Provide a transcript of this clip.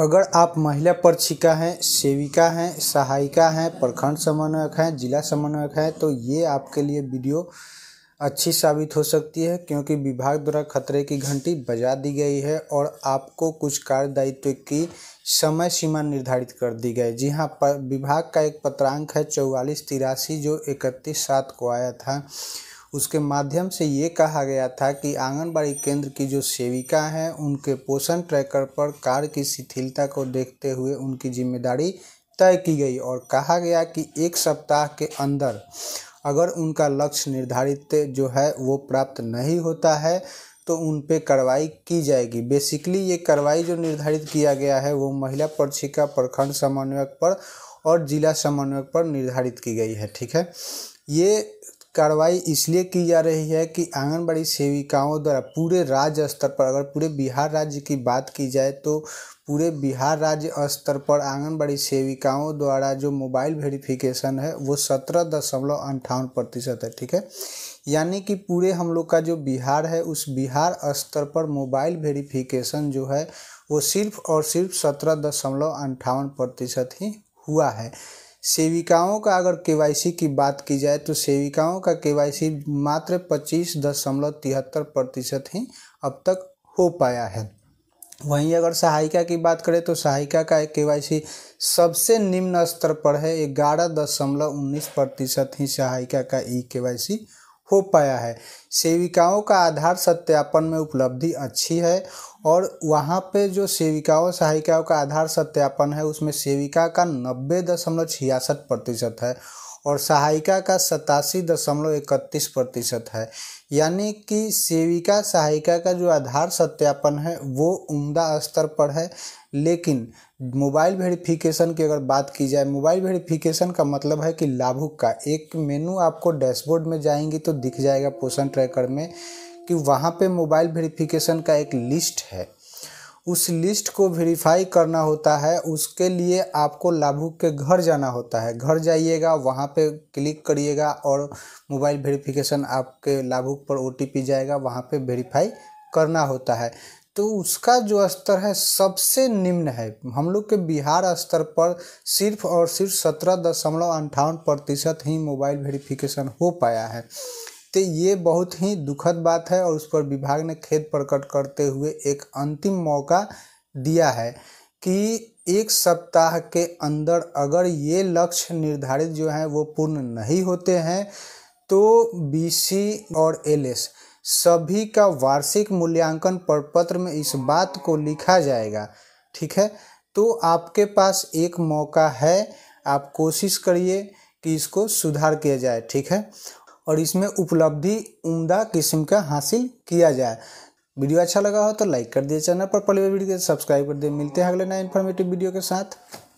अगर आप महिला परीक्षिका हैं सेविका हैं सहायिका हैं प्रखंड समन्वयक हैं जिला समन्वयक हैं तो ये आपके लिए वीडियो अच्छी साबित हो सकती है क्योंकि विभाग द्वारा खतरे की घंटी बजा दी गई है और आपको कुछ कार्य दायित्व की समय सीमा निर्धारित कर दी गई जी हाँ विभाग का एक पत्रांक है चौवालीस तिरासी जो इकतीस सात को आया था उसके माध्यम से ये कहा गया था कि आंगनबाड़ी केंद्र की जो सेविका हैं उनके पोषण ट्रैकर पर कार्य की शिथिलता को देखते हुए उनकी जिम्मेदारी तय की गई और कहा गया कि एक सप्ताह के अंदर अगर उनका लक्ष्य निर्धारित जो है वो प्राप्त नहीं होता है तो उन पे कार्रवाई की जाएगी बेसिकली ये कार्रवाई जो निर्धारित किया गया है वो महिला पक्षिका प्रखंड समन्वयक पर और जिला समन्वयक पर निर्धारित की गई है ठीक है ये कार्रवाई इसलिए की जा रही है कि आंगनबाड़ी सेविकाओं द्वारा पूरे राज्य स्तर पर अगर पूरे बिहार राज्य की बात की जाए तो पूरे बिहार राज्य स्तर पर आंगनबाड़ी सेविकाओं द्वारा जो मोबाइल वेरिफिकेशन है वो सत्रह दशमलव अंठावन प्रतिशत है ठीक है यानी कि पूरे हम लोग का जो बिहार है उस बिहार स्तर पर मोबाइल वेरिफिकेशन जो है वो सिर्फ और सिर्फ सत्रह दशमलव अंठावन प्रतिशत ही हुआ है सेविकाओं का अगर के की बात की जाए तो सेविकाओं का के मात्र पच्चीस दशमलव तिहत्तर प्रतिशत ही अब तक हो पाया है वहीं अगर सहायिका की बात करें तो सहायिका का केवाईसी सबसे निम्न स्तर पर है ग्यारह दशमलव उन्नीस प्रतिशत ही सहायिका का ई केवाईसी हो पाया है सेविकाओं का आधार सत्यापन में उपलब्धि अच्छी है और वहाँ पे जो सेविकाओं सहायिकाओं का आधार सत्यापन है उसमें सेविका का नब्बे दशमलव छियासठ प्रतिशत है और सहायिका का सतासी दशमलव इकतीस प्रतिशत है यानी कि सेविका सहायिका का जो आधार सत्यापन है वो उम्दा स्तर पर है लेकिन मोबाइल वेरिफिकेशन की अगर बात की जाए मोबाइल वेरिफिकेशन का मतलब है कि लाभुक का एक मेनू आपको डैशबोर्ड में जाएंगी तो दिख जाएगा पोषण ट्रैकर में कि वहाँ पे मोबाइल वेरिफिकेशन का एक लिस्ट है उस लिस्ट को वेरीफाई करना होता है उसके लिए आपको लाभुक के घर जाना होता है घर जाइएगा वहाँ पे क्लिक करिएगा और मोबाइल वेरिफिकेशन आपके लाभुक पर ओ जाएगा वहाँ पे वेरीफाई करना होता है तो उसका जो स्तर है सबसे निम्न है हम लोग के बिहार स्तर पर सिर्फ और सिर्फ सत्रह दशमलव अंठावन प्रतिशत ही मोबाइल वेरिफिकेशन हो पाया है तो ये बहुत ही दुखद बात है और उस पर विभाग ने खेद प्रकट करते हुए एक अंतिम मौका दिया है कि एक सप्ताह के अंदर अगर ये लक्ष्य निर्धारित जो हैं वो पूर्ण नहीं होते हैं तो बीसी और एलएस सभी का वार्षिक मूल्यांकन प्रपत्र में इस बात को लिखा जाएगा ठीक है तो आपके पास एक मौका है आप कोशिश करिए कि इसको सुधार किया जाए ठीक है और इसमें उपलब्धि उम्दा किस्म का हासिल किया जाए वीडियो अच्छा लगा हो तो लाइक कर दिए चैनल पर पहले वीडियो सब्सक्राइब कर दिए मिलते हैं अगले नए इन्फॉर्मेटिव वीडियो के साथ